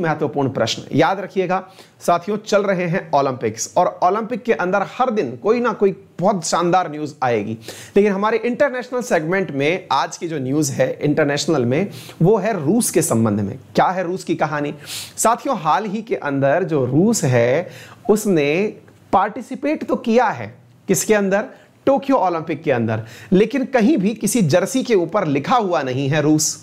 महत्वपूर्ण प्रश्न याद रखिएगा साथियों चल रहे हैं ओलंपिक्स और ओलंपिक के अंदर हर दिन कोई ना कोई बहुत शानदार न्यूज आएगी लेकिन हमारे इंटरनेशनल सेगमेंट में आज की जो न्यूज है इंटरनेशनल में वो है रूस के संबंध में क्या है रूस की कहानी साथियों हाल ही के अंदर जो रूस है उसने पार्टिसिपेट तो किया है किसके अंदर टोक्यो ओलंपिक के अंदर लेकिन कहीं भी किसी जर्सी के ऊपर लिखा हुआ नहीं है रूस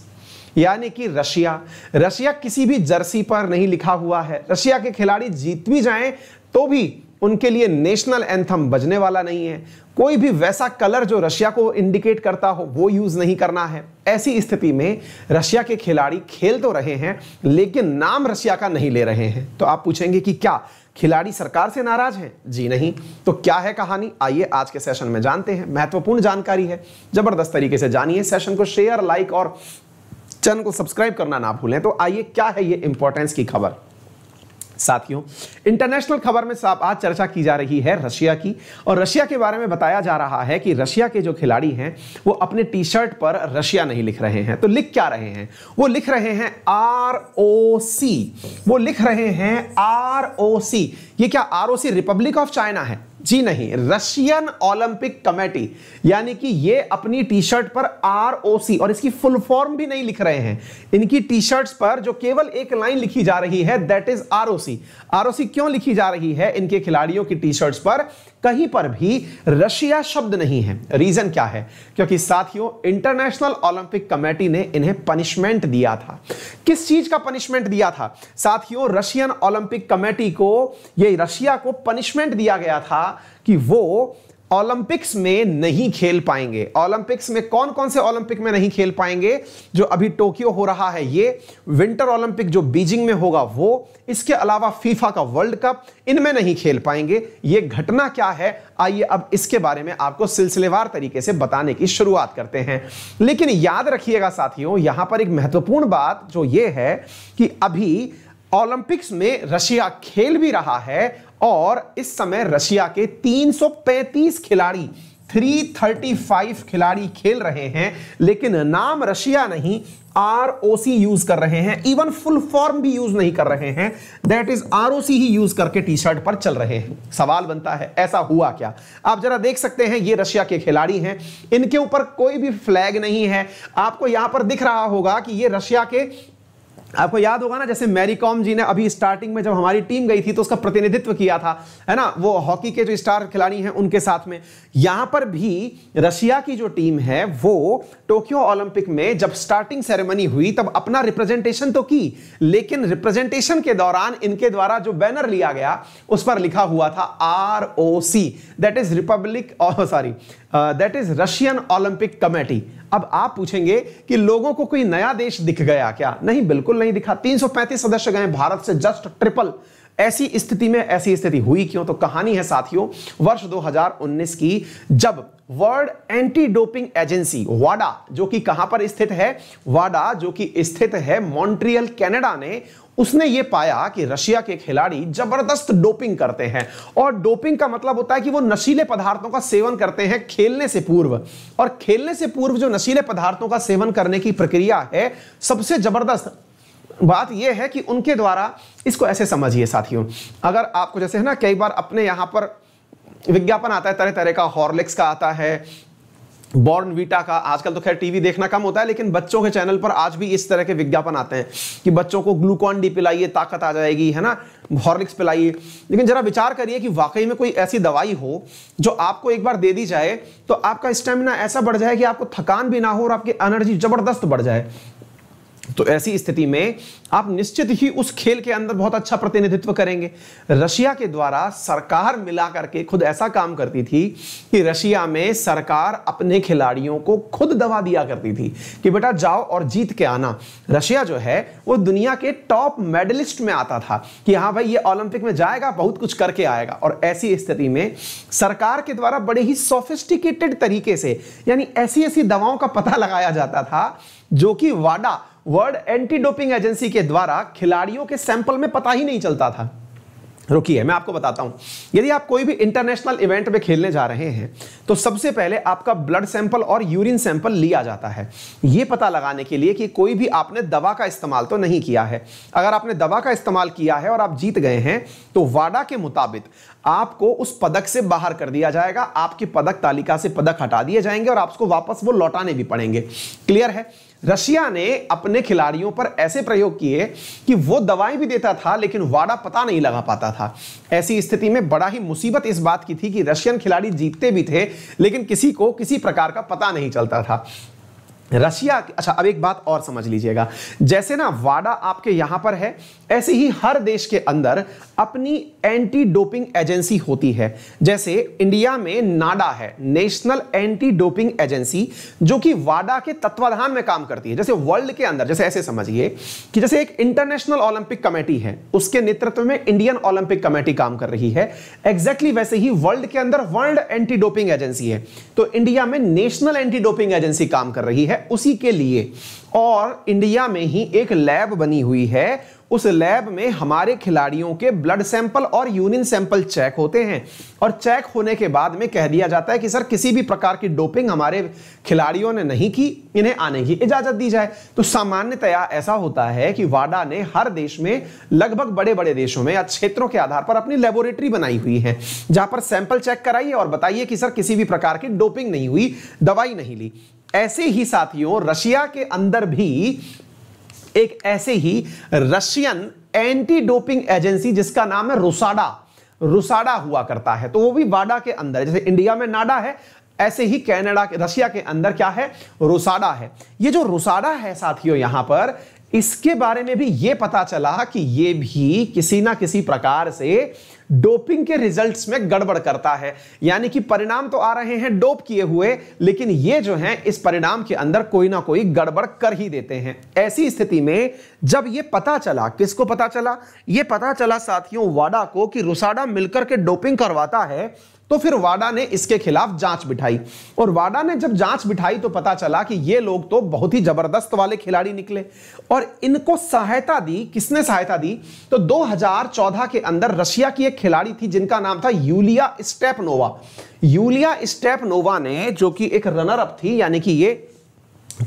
यानी कि रशिया रशिया किसी भी जर्सी पर नहीं लिखा हुआ है रशिया के खिलाड़ी जीत भी जाए तो भी उनके लिए नेशनल एंथम बजने वाला नहीं है कोई भी वैसा कलर जो रशिया को इंडिकेट करता हो वो यूज नहीं करना है ऐसी स्थिति में रशिया के खिलाड़ी खेल तो रहे हैं लेकिन नाम रशिया का नहीं ले रहे हैं तो आप पूछेंगे कि क्या खिलाड़ी सरकार से नाराज हैं जी नहीं तो क्या है कहानी आइए आज के सेशन में जानते हैं महत्वपूर्ण जानकारी है जबरदस्त तरीके से जानिए सेशन को शेयर लाइक और चैनल को सब्सक्राइब करना ना भूलें तो आइए क्या है ये इंपॉर्टेंस की खबर साथियों इंटरनेशनल खबर में साफ आज चर्चा की जा रही है रशिया की और रशिया के बारे में बताया जा रहा है कि रशिया के जो खिलाड़ी हैं वो अपने टी शर्ट पर रशिया नहीं लिख रहे हैं तो लिख क्या रहे हैं वो लिख रहे हैं आर ओ सी वो लिख रहे हैं आर ओ सी ये क्या R O C Republic of China है जी नहीं रशियन ओलंपिक कमेटी यानी कि ये अपनी टी शर्ट पर आर ओ सी और इसकी फुल फॉर्म भी नहीं लिख रहे हैं इनकी टी शर्ट्स पर जो केवल एक लाइन लिखी जा रही है that is R O C R O C क्यों लिखी जा रही है इनके खिलाड़ियों की टी शर्ट्स पर कहीं पर भी रशिया शब्द नहीं है रीजन क्या है क्योंकि साथियों इंटरनेशनल ओलंपिक कमेटी ने इन्हें पनिशमेंट दिया था किस चीज का पनिशमेंट दिया था साथियों रशियन ओलंपिक कमेटी को ये रशिया को पनिशमेंट दिया गया था कि वो ओलंपिक्स में नहीं खेल पाएंगे ओलंपिक्स में कौन कौन से ओलंपिक में नहीं खेल पाएंगे जो अभी टोक्यो हो रहा है ये विंटर ओलंपिक जो बीजिंग में होगा वो इसके अलावा फीफा का वर्ल्ड कप इनमें नहीं खेल पाएंगे ये घटना क्या है आइए अब इसके बारे में आपको सिलसिलेवार तरीके से बताने की शुरुआत करते हैं लेकिन याद रखिएगा साथियों यहां पर एक महत्वपूर्ण बात जो ये है कि अभी ओलंपिक्स में रशिया खेल भी रहा है और इस समय रशिया के 335 खिलाड़ी 335 खिलाड़ी खेल रहे हैं लेकिन नाम रशिया नहीं आर ओ सी यूज कर रहे हैं इवन फुल फॉर्म भी यूज नहीं कर रहे हैं that is R O C ही यूज करके टी शर्ट पर चल रहे हैं सवाल बनता है ऐसा हुआ क्या आप जरा देख सकते हैं ये रशिया के खिलाड़ी हैं इनके ऊपर कोई भी फ्लैग नहीं है आपको यहां पर दिख रहा होगा कि ये रशिया के आपको याद होगा ना जैसे मैरी कॉम जी ने अभी स्टार्टिंग में जब हमारी टीम गई थी तो उसका प्रतिनिधित्व किया था है ना वो हॉकी के जो स्टार खिलाड़ी हैं उनके साथ में यहां पर भी रशिया की जो टीम है वो टोक्यो ओलंपिक में जब स्टार्टिंग सेरेमनी हुई तब अपना रिप्रेजेंटेशन तो की लेकिन रिप्रेजेंटेशन के दौरान इनके द्वारा जो बैनर लिया गया उस पर लिखा हुआ था R O C that is Republic sorry that is Russian Olympic Committee अब आप पूछेंगे कि लोगों को कोई नया देश दिख गया क्या नहीं बिल्कुल नहीं दिखा 335 सदस्य गए भारत से जस्ट ट्रिपल ऐसी स्थिति में ऐसी स्थिति हुई क्यों तो कहानी है साथियों वर्ष 2019 की जब वर्ल्ड एंटी डोपिंग एजेंसी वाडा जो कि कहां पर स्थित है वाडा जो कि स्थित है मॉन्ट्रियल कनाडा ने उसने ये पाया कि रशिया के खिलाड़ी जबरदस्त डोपिंग करते हैं और डोपिंग का मतलब होता है कि वो नशीले पदार्थों का सेवन करते हैं खेलने से पूर्व और खेलने से पूर्व जो नशीले पदार्थों का सेवन करने की प्रक्रिया है सबसे जबरदस्त बात यह है कि उनके द्वारा इसको ऐसे समझिए साथियों अगर आपको जैसे है ना कई बार अपने यहां पर विज्ञापन आता है तरह तरह का हॉर्लिक्स का आता है बॉर्न वीटा का आजकल तो खैर टीवी देखना कम होता है लेकिन बच्चों के चैनल पर आज भी इस तरह के विज्ञापन आते हैं कि बच्चों को ग्लूकॉन डी पिलाइए ताकत आ जाएगी है ना हॉर्लिक्स पिलाइए लेकिन जरा विचार करिए कि वाकई में कोई ऐसी दवाई हो जो आपको एक बार दे दी जाए तो आपका स्टेमिना ऐसा बढ़ जाए कि आपको थकान भी ना हो और आपकी एनर्जी जबरदस्त बढ़ जाए तो ऐसी स्थिति में आप निश्चित ही उस खेल के अंदर बहुत अच्छा प्रतिनिधित्व करेंगे रशिया के द्वारा सरकार मिला करके खुद ऐसा काम करती थी कि रशिया में सरकार अपने खिलाड़ियों को खुद दवा दिया करती थी कि बेटा जाओ और जीत के आना रशिया जो है वो दुनिया के टॉप मेडलिस्ट में आता था कि हाँ भाई ये ओलंपिक में जाएगा बहुत कुछ करके आएगा और ऐसी स्थिति में सरकार के द्वारा बड़े ही सोफिस्टिकेटेड तरीके से यानी ऐसी ऐसी दवाओं का पता लगाया जाता था जो कि वाडा वर्ल्ड एंटी डोपिंग एजेंसी के द्वारा खिलाड़ियों के सैंपल में पता ही नहीं चलता था रुकिए मैं आपको बताता हूं यदि आप कोई भी इंटरनेशनल इवेंट में खेलने जा रहे हैं तो सबसे पहले आपका ब्लड सैंपल और यूरिन सैंपल लिया जाता है यह पता लगाने के लिए कि कोई भी आपने दवा का इस्तेमाल तो नहीं किया है अगर आपने दवा का इस्तेमाल किया है और आप जीत गए हैं तो वाडा के मुताबिक आपको उस पदक से बाहर कर दिया जाएगा आपकी पदक तालिका से पदक हटा दिए जाएंगे और आपको वापस वो लौटाने भी पड़ेंगे क्लियर है रशिया ने अपने खिलाड़ियों पर ऐसे प्रयोग किए कि वो दवाएं भी देता था लेकिन वाडा पता नहीं लगा पाता था ऐसी स्थिति में बड़ा ही मुसीबत इस बात की थी कि रशियन खिलाड़ी जीतते भी थे लेकिन किसी को किसी प्रकार का पता नहीं चलता था रशिया अच्छा अब एक बात और समझ लीजिएगा जैसे ना वाडा आपके यहां पर है ऐसे ही हर देश के अंदर अपनी एंटी डोपिंग एजेंसी होती है जैसे इंडिया में नाडा है नेशनल एंटी डोपिंग एजेंसी जो कि वाडा के तत्वाधान में काम करती है जैसे वर्ल्ड के अंदर जैसे ऐसे समझिए कि जैसे एक इंटरनेशनल ओलंपिक कमेटी है उसके नेतृत्व में इंडियन ओलंपिक कमेटी काम कर रही है एग्जैक्टली वैसे ही वर्ल्ड के अंदर वर्ल्ड एंटी डोपिंग एजेंसी है तो इंडिया में नेशनल एंटी डोपिंग एजेंसी काम कर रही है उसी के लिए और इंडिया में ही एक लैब बनी हुई है उस लैब में हमारे खिलाड़ियों के ब्लड सैंपल और यूरिन सैंपल चेक होते हैं और चेक होने के बाद में कह दिया जाता है कि सर किसी भी प्रकार की डोपिंग हमारे खिलाड़ियों ने नहीं की इन्हें आने की इजाजत दी जाए तो सामान्यतया ऐसा होता है कि वाडा ने हर देश में लगभग बड़े बड़े देशों में या क्षेत्रों के आधार पर अपनी लेबोरेटरी बनाई हुई है जहां पर सैंपल चेक कराइए और बताइए कि सर किसी भी प्रकार की डोपिंग नहीं हुई दवाई नहीं ली ऐसे ही साथियों रशिया के अंदर भी एक ऐसे ही रशियन एंटी डोपिंग एजेंसी जिसका नाम है रुसाडा रुसाडा हुआ करता है तो वो भी वाडा के अंदर जैसे इंडिया में नाडा है ऐसे ही कैनेडा के रशिया के अंदर क्या है रुसाडा है ये जो रुसाडा है साथियों यहां पर इसके बारे में भी यह पता चला कि यह भी किसी ना किसी प्रकार से डोपिंग के रिजल्ट्स में गड़बड़ करता है यानी कि परिणाम तो आ रहे हैं डोप किए हुए लेकिन ये जो है इस परिणाम के अंदर कोई ना कोई गड़बड़ कर ही देते हैं ऐसी स्थिति में जब ये पता चला किसको पता चला ये पता चला साथियों वाडा को कि रुसाडा मिलकर के डोपिंग करवाता है तो फिर वाडा ने इसके खिलाफ जांच बिठाई और वाडा ने जब जांच बिठाई तो पता चला कि ये लोग तो बहुत ही जबरदस्त वाले खिलाड़ी निकले और इनको सहायता दी किसने सहायता दी तो 2014 के अंदर रशिया की एक खिलाड़ी थी जिनका नाम था यूलिया स्टेपनोवा यूलिया स्टेपनोवा ने जो कि एक रनर अप थी यानी कि ये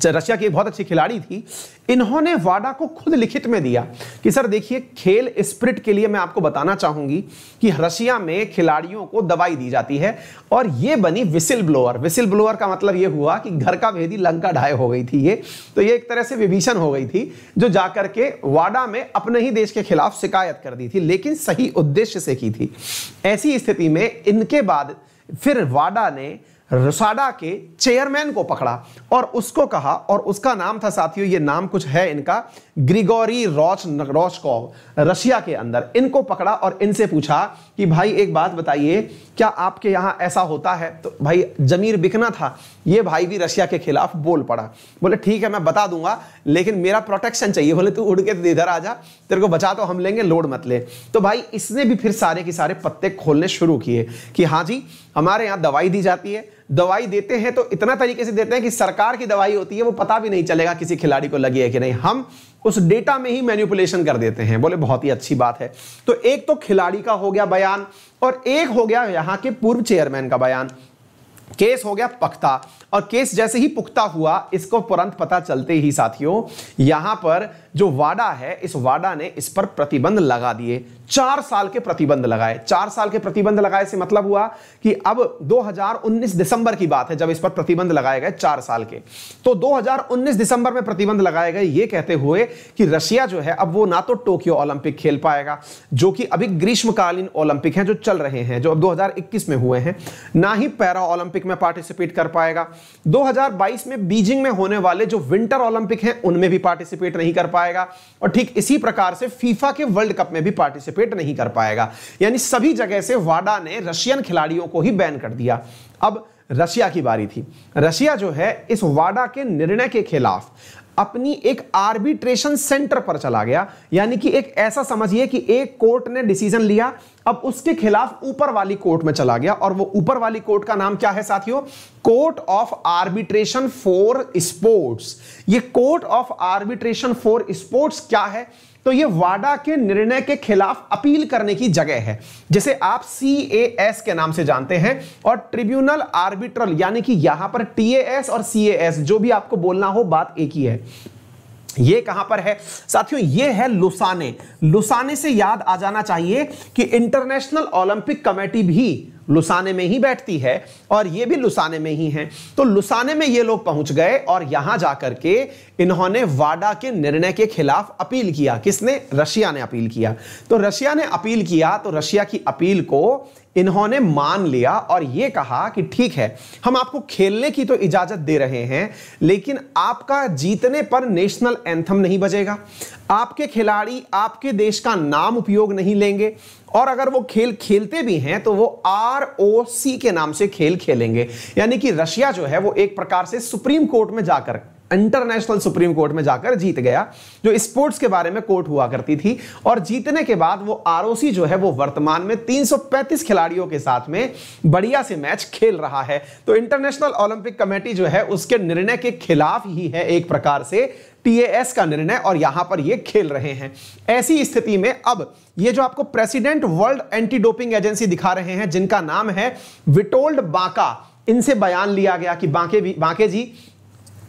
रशिया की एक बहुत अच्छी खिलाड़ी थी इन्होंने वाडा को खुद लिखित में दिया कि सर देखिए खेल स्प्रिट के लिए मैं आपको बताना चाहूंगी कि रशिया में खिलाड़ियों को दवाई दी जाती है और ये बनी विसिल ब्लोअर विसिल ब्लोअर का मतलब ये हुआ कि घर का भेदी लंका ढाए हो गई थी ये तो ये एक तरह से विभीषण हो गई थी जो जाकर के वाडा में अपने ही देश के खिलाफ शिकायत कर दी थी लेकिन सही उद्देश्य से की थी ऐसी स्थिति में इनके बाद फिर वाडा ने रसाडा के चेयरमैन को पकड़ा और उसको कहा और उसका नाम था साथियों ये नाम कुछ है इनका ग्रिगोरी रॉच रॉचकॉव रशिया के अंदर इनको पकड़ा और इनसे पूछा कि भाई एक बात बताइए क्या आपके यहाँ ऐसा होता है तो भाई जमीर बिकना था ये भाई भी रशिया के खिलाफ बोल पड़ा बोले ठीक है मैं बता दूंगा लेकिन मेरा प्रोटेक्शन चाहिए बोले तू उड़ के तो इधर आ जा तेरे को बचा तो हम लेंगे लोड मत ले तो भाई इसने भी फिर सारे के सारे पत्ते खोलने शुरू किए कि हाँ जी हमारे यहाँ दवाई दी जाती है दवाई देते हैं तो इतना तरीके से देते हैं कि सरकार की दवाई होती है वो पता भी नहीं चलेगा किसी खिलाड़ी को लगी है कि नहीं हम उस डेटा में ही मैन्युपुलेशन कर देते हैं बोले बहुत ही अच्छी बात है तो एक तो खिलाड़ी का हो गया बयान और एक हो गया यहाँ के पूर्व चेयरमैन का बयान केस हो गया पख्ता और केस जैसे ही पुख्ता हुआ इसको तुरंत पता चलते ही साथियों यहां पर जो वाडा है इस वाडा ने इस पर प्रतिबंध लगा दिए चार साल के प्रतिबंध लगाए चार साल के प्रतिबंध लगाए से मतलब हुआ कि अब 2019 दिसंबर की बात है जब इस पर प्रतिबंध लगाए गए चार साल के तो 2019 दिसंबर में प्रतिबंध लगाए गए ये कहते हुए कि रशिया जो है अब वो ना तो टोक्यो ओलंपिक खेल पाएगा जो कि अभी ग्रीष्मकालीन ओलंपिक है जो चल रहे हैं जो अब दो में हुए हैं ना ही पैरा ओलंपिक ओलंपिक में पार्टिसिपेट कर पाएगा 2022 में बीजिंग में होने वाले जो विंटर ओलंपिक हैं उनमें भी पार्टिसिपेट नहीं कर पाएगा और ठीक इसी प्रकार से फीफा के वर्ल्ड कप में भी पार्टिसिपेट नहीं कर पाएगा यानी सभी जगह से वाडा ने रशियन खिलाड़ियों को ही बैन कर दिया अब रशिया की बारी थी रशिया जो है इस वाडा के निर्णय के खिलाफ अपनी एक आर्बिट्रेशन सेंटर पर चला गया यानी कि एक ऐसा समझिए कि एक कोर्ट ने डिसीजन लिया अब उसके खिलाफ ऊपर वाली कोर्ट में चला गया और वो ऊपर वाली कोर्ट का नाम क्या है साथियों Court of Arbitration for Sports ये Court of Arbitration for Sports क्या है तो ये वाडा के निर्णय के खिलाफ अपील करने की जगह है जिसे आप सी एस के नाम से जानते हैं और ट्रिब्यूनल आर्बिट्रल यानी कि यहां पर टी ए एस और सी ए एस जो भी आपको बोलना हो बात एक ही है ये कहां पर है साथियों ये है लुसाने लुसाने से याद आ जाना चाहिए कि इंटरनेशनल ओलंपिक कमेटी भी लुसाने में ही बैठती है और ये भी लुसाने में ही है तो लुसाने में ये लोग पहुंच गए और यहां जाकर के इन्होंने वाडा के निर्णय के खिलाफ अपील किया किसने रशिया ने अपील किया तो रशिया ने अपील किया तो रशिया की अपील को इन्होंने मान लिया और ये कहा कि ठीक है हम आपको खेलने की तो इजाजत दे रहे हैं लेकिन आपका जीतने पर नेशनल एंथम नहीं बजेगा आपके खिलाड़ी आपके देश का नाम उपयोग नहीं लेंगे और अगर वो खेल खेलते भी हैं तो वो आर ओ सी के नाम से खेल खेलेंगे यानी कि रशिया जो है वो एक प्रकार से सुप्रीम कोर्ट में जाकर इंटरनेशनल सुप्रीम कोर्ट में जाकर जीत गया जो स्पोर्ट्स के बारे में कोर्ट हुआ करती थी और जीतने के बाद वो आरओसी जो है वो वर्तमान में 335 खिलाड़ियों के साथ में बढ़िया से मैच खेल रहा है तो इंटरनेशनल ओलंपिक कमेटी जो है उसके निर्णय के खिलाफ ही है एक प्रकार से टीएएस का निर्णय और यहां पर ये खेल रहे हैं ऐसी स्थिति में अब ये जो आपको president World Anti Doping Agency दिखा रहे हैं जिनका नाम है विटोल्ड बाका इनसे बयान लिया गया कि बांके भी बांके जी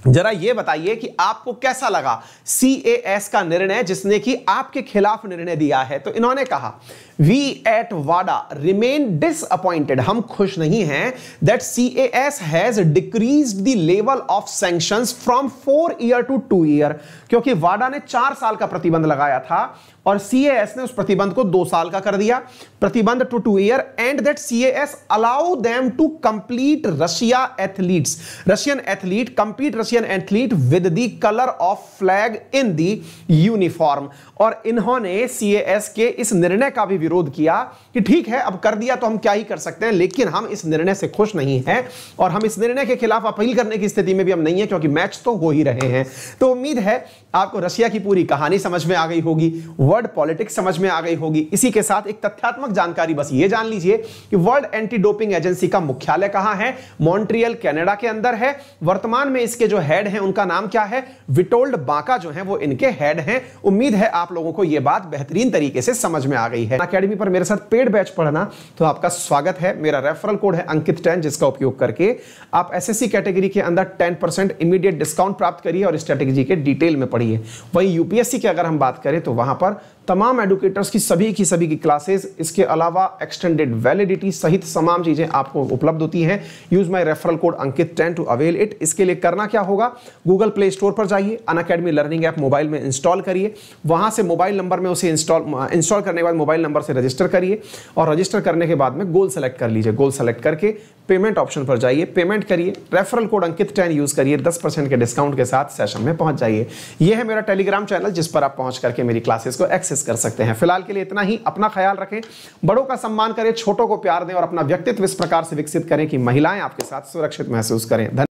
जरा यह बताइए कि आपको कैसा लगा सी का निर्णय जिसने कि आपके खिलाफ निर्णय दिया है तो इन्होंने कहा वी एट वाडा रिमेन डिसअपॉइंटेड हम खुश नहीं हैं that C S has decrease the level of sanction from four year to two year क्योंकि वाडा ने चार साल का प्रतिबंध लगाया था और सी एस ने उस प्रतिबंध को दो साल का कर दिया प्रतिबंध to two year and that C S allow them to complete Russia athlete Russian athlete complete Russian athlete with the colour of flag in the uniform और इन्होंने सी एस के इस निर्णय का भी विरोध विरोध किया कि ठीक है अब कर दिया तो हम क्या ही कर सकते हैं लेकिन हम इस निर्णय से खुश नहीं हैं और हम इस निर्णय के खिलाफ अपील करने की स्थिति में भी हम नहीं है क्योंकि मैच तो हो ही रहे हैं तो उम्मीद है आपको रशिया की पूरी कहानी समझ में आ गई होगी वर्ल्ड पॉलिटिक्स समझ में आ गई होगी इसी के साथ एक तथ्यात्मक जानकारी बस ये जान लीजिए कि वर्ल्ड एंटी डोपिंग एजेंसी का मुख्यालय कहां है मॉन्ट्रियल कैनेडा के अंदर है वर्तमान में इसके जो हेड हैं उनका नाम क्या है विटोल्ड बांका जो है वो इनके हेड हैं उम्मीद है आप लोगों को यह बात बेहतरीन तरीके से समझ में आ गई है अकेडमी पर मेरे साथ पेड बैच पढ़ना तो आपका स्वागत है मेरा रेफरल कोड है अंकित टेन जिसका उपयोग करके आप एसएससी कैटेगरी के अंदर टेन परसेंट इमीडिएट डिस्काउंट प्राप्त करिए और स्ट्रेटेजी के डिटेल में पढ़िए वहीं यूपीएससी की अगर हम बात करें तो वहां पर तमाम एडुकेटर्स की सभी की सभी की क्लासेस इसके अलावा एक्सटेंडेड वैलिडिटी सहित तमाम चीज़ें आपको उपलब्ध होती हैं use my referral code Ankit ten to avail it इसके लिए करना क्या होगा गूगल प्ले स्टोर पर जाइए Unacademy learning app mobile में इंस्टॉल करिए वहां से मोबाइल नंबर में उसे इंस्टॉल इंस्टॉल करने के बाद मोबाइल नंबर से रजिस्टर करिए और रजिस्टर करने के बाद में गोल सेलेक्ट कर लीजिए गोल सेलेक्ट करके पेमेंट ऑप्शन पर जाइए पेमेंट करिए referral code Ankit ten use करिए दस परसेंट के डिस्काउंट के साथ सेशन में पहुंच जाइए यह है मेरा टेलीग्राम चैनल जिस पर आप पहुंच करके मेरी क्लासेस को एक्सेस कर सकते हैं फिलहाल के लिए इतना ही अपना ख्याल रखें बड़ों का सम्मान करें छोटों को प्यार दें और अपना व्यक्तित्व इस प्रकार से विकसित करें कि महिलाएं आपके साथ सुरक्षित महसूस करें